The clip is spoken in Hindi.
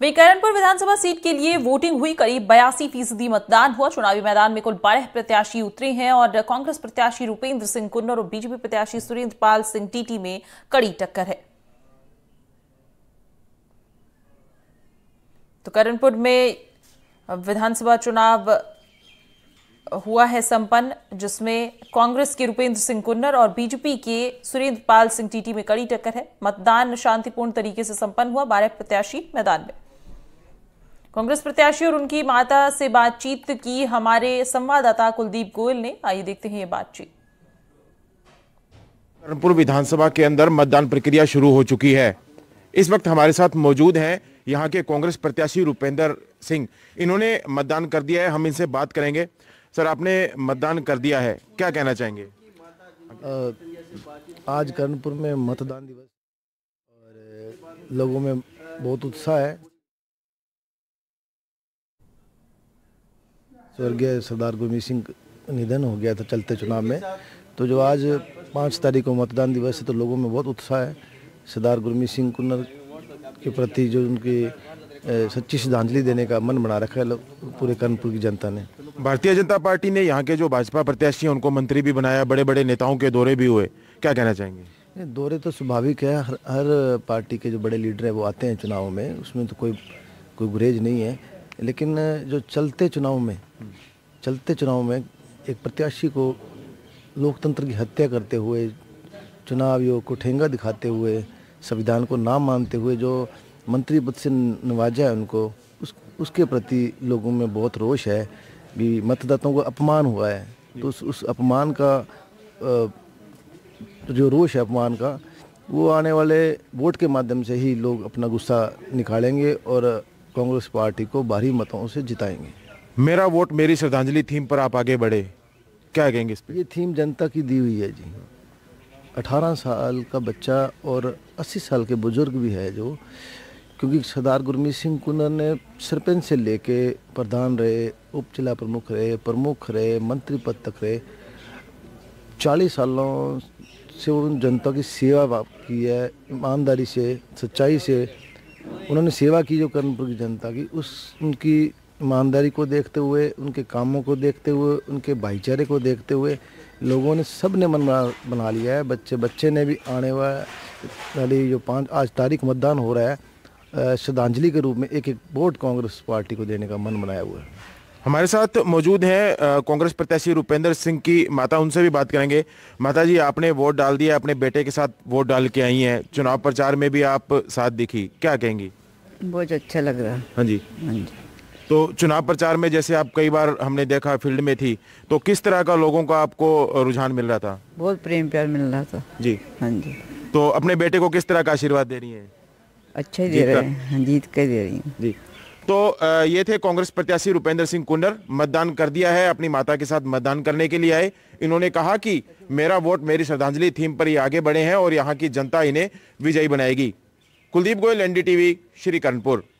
वे विधानसभा सीट के लिए वोटिंग हुई करीब बयासी फीसदी मतदान हुआ चुनावी मैदान में कुल बारह प्रत्याशी उतरे हैं और कांग्रेस प्रत्याशी रूपेंद्र सिंह कुन्नर और बीजेपी प्रत्याशी सुरेंद्र पाल सिंह टीटी में कड़ी टक्कर है तो करणपुर में विधानसभा चुनाव हुआ है संपन्न जिसमें कांग्रेस के रूपेंद्र सिंह कुन्नर और बीजेपी के सुरेंद्र पाल सिंह टीटी में कड़ी टक्कर है मतदान शांतिपूर्ण तरीके से संपन्न हुआ बारह प्रत्याशी मैदान में कांग्रेस प्रत्याशी और उनकी माता से बातचीत की हमारे संवाददाता कुलदीप गोयल ने आइए देखते हैं ये बातचीत करणपुर विधानसभा के अंदर मतदान प्रक्रिया शुरू हो चुकी है इस वक्त हमारे साथ मौजूद हैं यहाँ के कांग्रेस प्रत्याशी रूपेंद्र सिंह इन्होंने मतदान कर दिया है हम इनसे बात करेंगे सर आपने मतदान कर दिया है क्या कहना चाहेंगे आज कर्णपुर में मतदान दिवस और लोगों में बहुत उत्साह है स्वर्गीय सरदार गोविंद सिंह निधन हो गया था चलते चुनाव में तो जो आज पाँच तारीख को मतदान दिवस है तो लोगों में बहुत उत्साह है सरदार गुरमीत सिंह कुन्नर के प्रति जो उनकी सच्ची श्रद्धांजलि देने का मन बना रखा है पूरे कर्नपुर की जनता ने भारतीय जनता पार्टी ने यहाँ के जो भाजपा प्रत्याशी हैं उनको मंत्री भी बनाया बड़े बड़े नेताओं के दौरे भी हुए क्या कहना चाहेंगे दौरे तो स्वाभाविक है हर हर पार्टी के जो बड़े लीडर हैं वो आते हैं चुनावों में उसमें तो कोई कोई गुरेज नहीं है लेकिन जो चलते चुनाव में चलते चुनाव में एक प्रत्याशी को लोकतंत्र की हत्या करते हुए चुनाव योग को ठेंगा दिखाते हुए संविधान को ना मानते हुए जो मंत्री पद से नवाजा है उनको उस उसके प्रति लोगों में बहुत रोष है भी मतदाताओं को अपमान हुआ है तो उस उस अपमान का तो जो रोष है अपमान का वो आने वाले वोट के माध्यम से ही लोग अपना गुस्सा निकालेंगे और कांग्रेस पार्टी को भारी मतों से जिताएंगे मेरा वोट मेरी श्रद्धांजलि थीम पर आप आगे बढ़े क्या कहेंगे इस पर ये थीम जनता की दी हुई है जी 18 साल का बच्चा और 80 साल के बुजुर्ग भी है जो क्योंकि सरदार गुरमीत सिंह कुंदर ने सरपंच से लेके प्रधान रहे उप जिला प्रमुख रहे प्रमुख रहे मंत्री पद तक रहे चालीस सालों से उन जनता की सेवा की है ईमानदारी से सच्चाई से उन्होंने सेवा की जो कर्णपुर की जनता की उस उनकी ईमानदारी को देखते हुए उनके कामों को देखते हुए उनके भाईचारे को देखते हुए लोगों ने सब ने मन बना लिया है बच्चे बच्चे ने भी आने वाली जो पाँच आज तारीख मतदान हो रहा है श्रद्धांजलि के रूप में एक एक वोट कांग्रेस पार्टी को देने का मन बनाया हुआ है हमारे साथ मौजूद हैं कांग्रेस प्रत्याशी रुपेंद्र सिंह की माता उनसे भी बात करेंगे माता जी आपने वोट डाल दिया अपने बेटे के साथ वोट डाल के आई हैं चुनाव प्रचार में भी आप साथ दिखी क्या कहेंगी बहुत अच्छा लग रहा है हाँ जी हाँ जी तो चुनाव प्रचार में जैसे आप कई बार हमने देखा फील्ड में थी तो किस तरह का लोगों का आपको रुझान मिल रहा था बहुत प्रेम प्यार मिल रहा था जी हाँ जी तो अपने बेटे को किस तरह का आशीर्वाद दे रही है अच्छा ही दे रहे हैं हाँ, जीत के दे रही हैं जी तो ये थे कांग्रेस प्रत्याशी रुपेंद्र सिंह कुंडर मतदान कर दिया है अपनी माता के साथ मतदान करने के लिए आए इन्होंने कहा कि मेरा वोट मेरी श्रद्धांजलि थीम पर ही आगे बढ़े हैं और यहाँ की जनता इन्हें विजयी बनाएगी कुलदीप गोयल एनडीटीवी श्री कर्णपुर